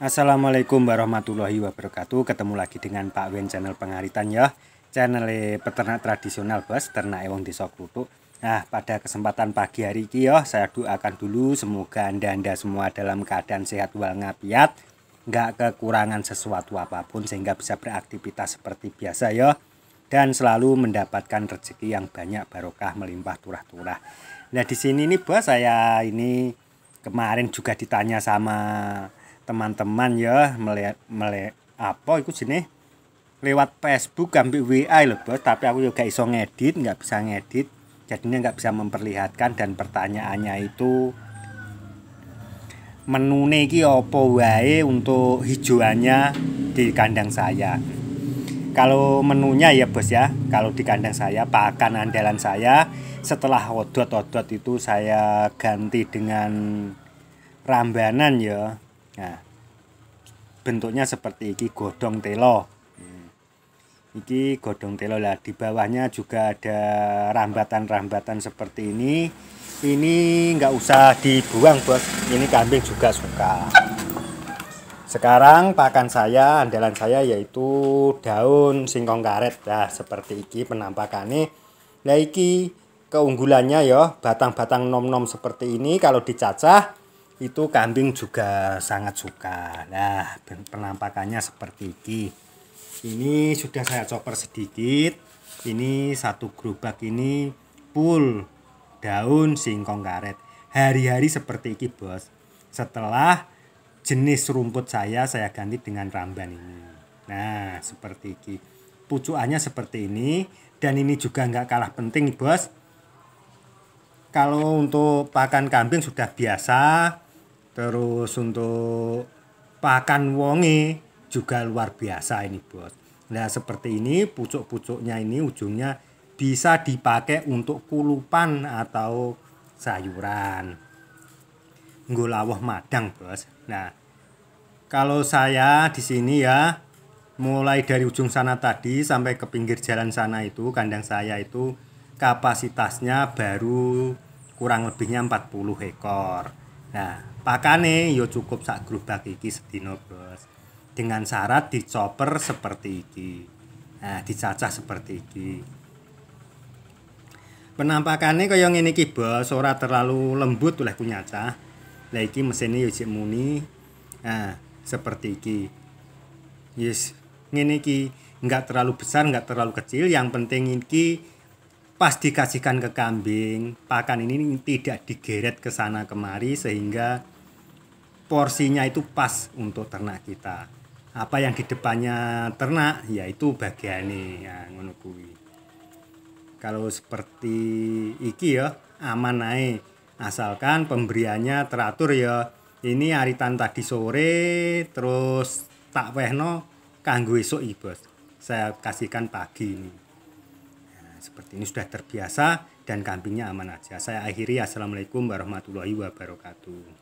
Assalamualaikum warahmatullahi wabarakatuh Ketemu lagi dengan Pak Wen channel pengaritan ya Channel peternak tradisional bos Ternak ewang desa klutuk Nah pada kesempatan pagi hari ini ya Saya doakan dulu semoga anda-anda semua dalam keadaan sehat wal walafiat Gak kekurangan sesuatu apapun Sehingga bisa beraktivitas seperti biasa ya dan selalu mendapatkan rezeki yang banyak barokah melimpah turah-turah. Nah di sini nih bos saya ini kemarin juga ditanya sama teman-teman ya melihat melihat apa ikut sini lewat Facebook ambil WA loh bos tapi aku juga iso ngedit nggak bisa ngedit jadinya nggak bisa memperlihatkan dan pertanyaannya itu menu iki apa wae untuk hijauannya di kandang saya kalau menunya ya bos ya kalau di kandang saya pakan andalan saya setelah odot-odot itu saya ganti dengan rambanan ya nah bentuknya seperti iki godong telo hmm. iki godong telo lah di bawahnya juga ada rambatan-rambatan seperti ini ini nggak usah dibuang bos ini kambing juga suka sekarang pakan saya andalan saya yaitu daun singkong karet nah seperti iki penampakannya nah iki keunggulannya ya batang-batang nom-nom seperti ini kalau dicacah itu kambing juga sangat suka nah penampakannya seperti ini ini sudah saya coper sedikit ini satu gerobak ini full daun singkong karet hari-hari seperti ini bos setelah jenis rumput saya saya ganti dengan ramban ini nah seperti ini pucuannya seperti ini dan ini juga nggak kalah penting bos kalau untuk pakan kambing sudah biasa terus untuk pakan wonge juga luar biasa ini bos nah seperti ini pucuk-pucuknya ini ujungnya bisa dipakai untuk kulupan atau sayuran ngulawah madang bos nah kalau saya di sini ya mulai dari ujung sana tadi sampai ke pinggir jalan sana itu kandang saya itu kapasitasnya baru kurang lebihnya 40 ekor. Nah, pakane yo ya cukup sak gerobak iki sedino Bos. Dengan syarat dicoper seperti iki. Nah, dicacah seperti iki. Penampakannya kaya ngene iki, Bos, ora terlalu lembut oleh kunyacah. Lah iki mesinnya yo jek muni. Nah, seperti iki. Yes, ngene iki nggak terlalu besar, nggak terlalu kecil, yang penting iki pas dikasihkan ke kambing pakan ini tidak digeret ke sana kemari sehingga porsinya itu pas untuk ternak kita apa yang di depannya ternak yaitu ini ya ngono kalau seperti iki ya aman naik asalkan pemberiannya teratur ya ini aritan tadi sore terus tak wehno kanggo esok ibos saya kasihkan pagi ini seperti ini sudah terbiasa dan kambingnya aman aja. Saya akhiri. Assalamualaikum warahmatullahi wabarakatuh.